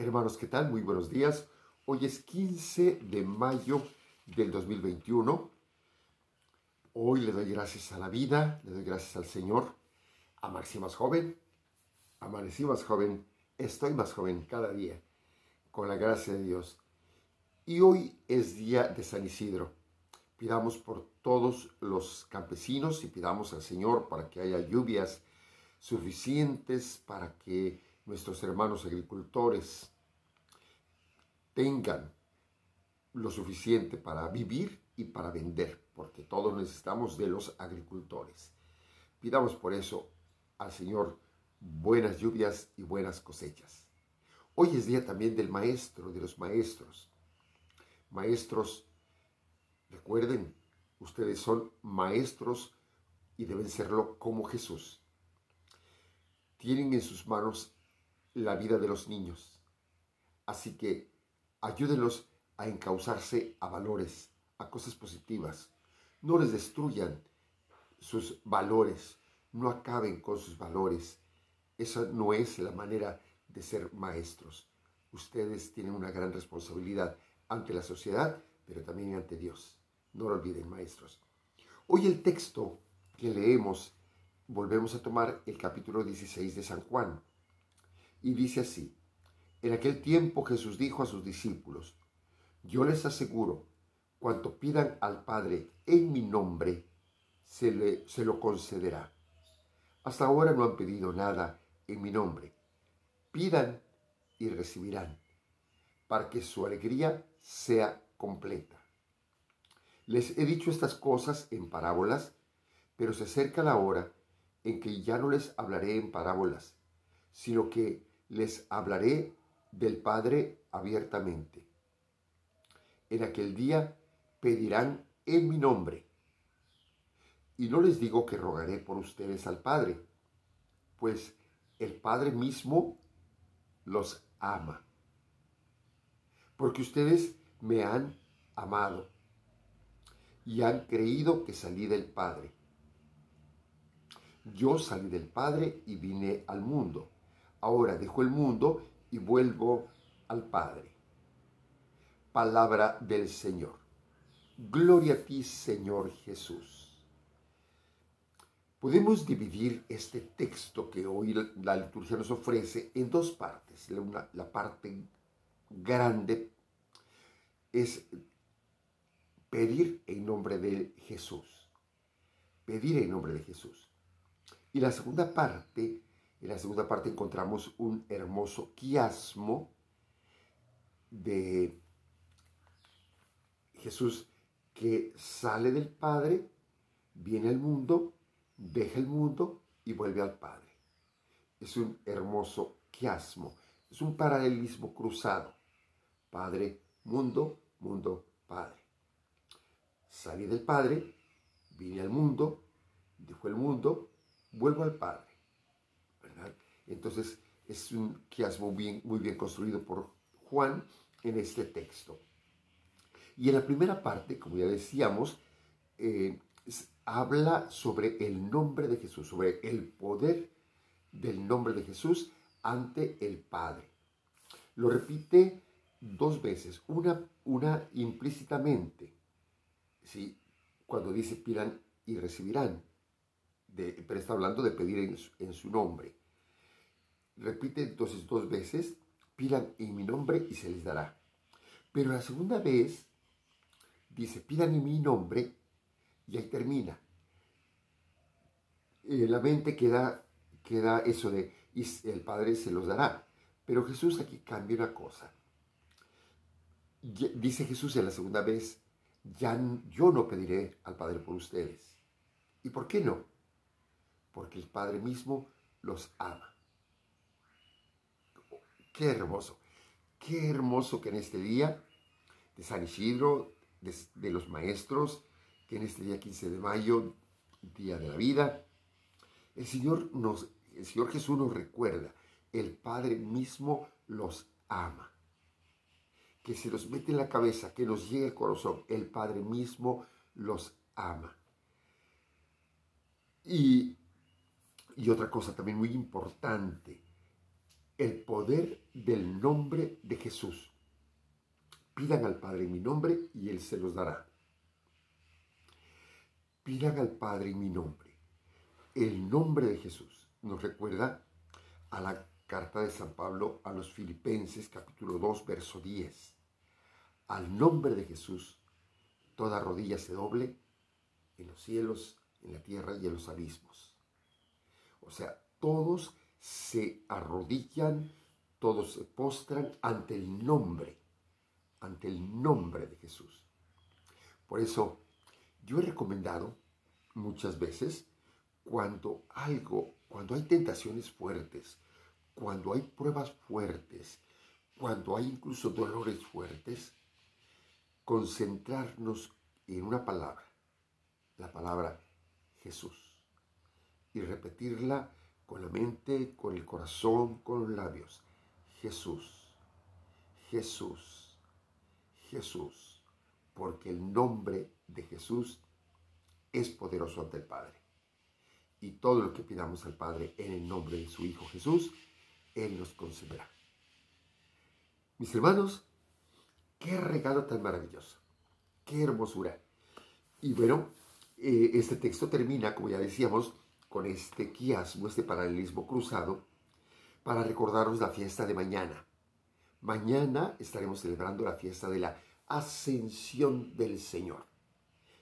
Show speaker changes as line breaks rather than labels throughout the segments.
Hermanos, ¿qué tal? Muy buenos días. Hoy es 15 de mayo del 2021. Hoy le doy gracias a la vida, le doy gracias al Señor. Amanecí más joven, amanecí más joven, estoy más joven cada día, con la gracia de Dios. Y hoy es día de San Isidro. Pidamos por todos los campesinos y pidamos al Señor para que haya lluvias suficientes, para que nuestros hermanos agricultores tengan lo suficiente para vivir y para vender, porque todos necesitamos de los agricultores. Pidamos por eso al Señor buenas lluvias y buenas cosechas. Hoy es día también del maestro, de los maestros. Maestros, recuerden, ustedes son maestros y deben serlo como Jesús. Tienen en sus manos la vida de los niños. Así que ayúdenlos a encauzarse a valores, a cosas positivas. No les destruyan sus valores, no acaben con sus valores. Esa no es la manera de ser maestros. Ustedes tienen una gran responsabilidad ante la sociedad, pero también ante Dios. No lo olviden, maestros. Hoy el texto que leemos, volvemos a tomar el capítulo 16 de San Juan y dice así, en aquel tiempo Jesús dijo a sus discípulos, yo les aseguro, cuanto pidan al Padre en mi nombre, se, le, se lo concederá. Hasta ahora no han pedido nada en mi nombre. Pidan y recibirán, para que su alegría sea completa. Les he dicho estas cosas en parábolas, pero se acerca la hora en que ya no les hablaré en parábolas, sino que les hablaré del Padre abiertamente. En aquel día pedirán en mi nombre. Y no les digo que rogaré por ustedes al Padre, pues el Padre mismo los ama. Porque ustedes me han amado y han creído que salí del Padre. Yo salí del Padre y vine al mundo. Ahora dejo el mundo y vuelvo al Padre. Palabra del Señor. Gloria a ti, Señor Jesús. Podemos dividir este texto que hoy la liturgia nos ofrece en dos partes. la, parte grande es pedir en nombre de Jesús. Pedir en nombre de Jesús. Y la segunda parte en la segunda parte encontramos un hermoso quiasmo de Jesús que sale del Padre, viene al mundo, deja el mundo y vuelve al Padre. Es un hermoso quiasmo, es un paralelismo cruzado. Padre, mundo, mundo, Padre. Salí del Padre, vine al mundo, dejó el mundo, vuelvo al Padre. Entonces es un quiasmo bien, muy bien construido por Juan en este texto. Y en la primera parte, como ya decíamos, eh, habla sobre el nombre de Jesús, sobre el poder del nombre de Jesús ante el Padre. Lo repite dos veces, una, implícitamente, ¿sí? cuando dice pidan y recibirán, pero está hablando de pedir en en su nombre. Repite entonces dos veces, pidan en mi nombre y se les dará. Pero la segunda vez dice, pidan en mi nombre y ahí termina. Eh, la mente queda, queda eso de, y el Padre se los dará. Pero Jesús aquí cambia una cosa. Dice Jesús en la segunda vez, ya yo no pediré al Padre por ustedes. ¿Y por qué no? Porque el Padre mismo los ama. Qué hermoso, qué hermoso que en este día de San Isidro, de, los maestros, que en este día 15 de mayo, día de la vida, el Señor, nos, el Señor Jesús nos recuerda, el Padre mismo los ama. Que se los mete en la cabeza, que nos llegue al corazón, el Padre mismo los ama. Y, y otra cosa también muy importante, el poder del nombre de Jesús. Pidan al Padre mi nombre y Él se los dará. Pidan al Padre mi nombre. El nombre de Jesús nos recuerda a la carta de San Pablo a los Filipenses capítulo 2 verso 10. Al nombre de Jesús toda rodilla se doble en los cielos, en la tierra y en los abismos. O sea, todos se arrodillan, todos se postran ante el nombre, ante el nombre de Jesús. Por eso, yo he recomendado muchas veces cuando algo, cuando hay tentaciones fuertes, cuando hay pruebas fuertes, cuando hay incluso dolores fuertes, concentrarnos en una palabra, la palabra Jesús, y repetirla con la mente, con el corazón, con los labios. Jesús, Jesús, Jesús, porque el nombre de Jesús es poderoso ante el Padre. Y todo lo que pidamos al Padre en el nombre de su Hijo Jesús, Él nos concederá. Mis hermanos, qué regalo tan maravilloso, qué hermosura. Y bueno, eh, este texto termina, como ya decíamos, con este quiasmo, este paralelismo cruzado, para recordaros la fiesta de mañana. Mañana estaremos celebrando la fiesta de la ascensión del Señor.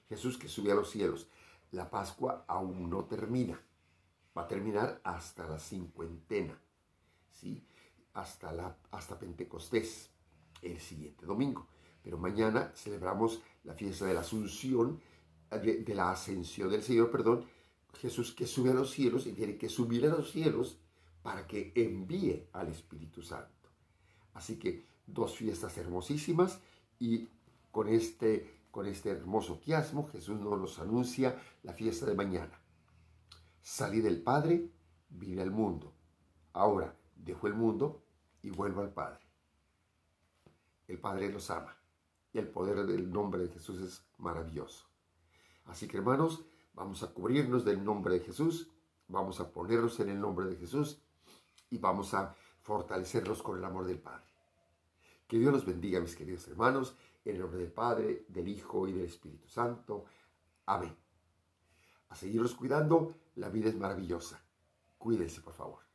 Jesús que sube a los cielos. La Pascua aún no termina. Va a terminar hasta la cincuentena, hasta, la, hasta Pentecostés, el siguiente domingo. Pero mañana celebramos la fiesta de la Asunción, de la Ascensión del Señor, perdón, Jesús que sube a los cielos y tiene que subir a los cielos para que envíe al Espíritu Santo. Así que dos fiestas hermosísimas y con este, con este hermoso quiasmo Jesús nos anuncia la fiesta de mañana. Salí del Padre, vine al mundo. Ahora dejo el mundo y vuelvo al Padre. El Padre los ama y el poder del nombre de Jesús es maravilloso. Así que hermanos, Vamos a cubrirnos del nombre de Jesús, vamos a ponernos en el nombre de Jesús y vamos a fortalecernos con el amor del Padre. Que Dios los bendiga, mis queridos hermanos, en el nombre del Padre, del Hijo y del Espíritu Santo. Amén. A seguirlos cuidando, la vida es maravillosa. Cuídense, por favor.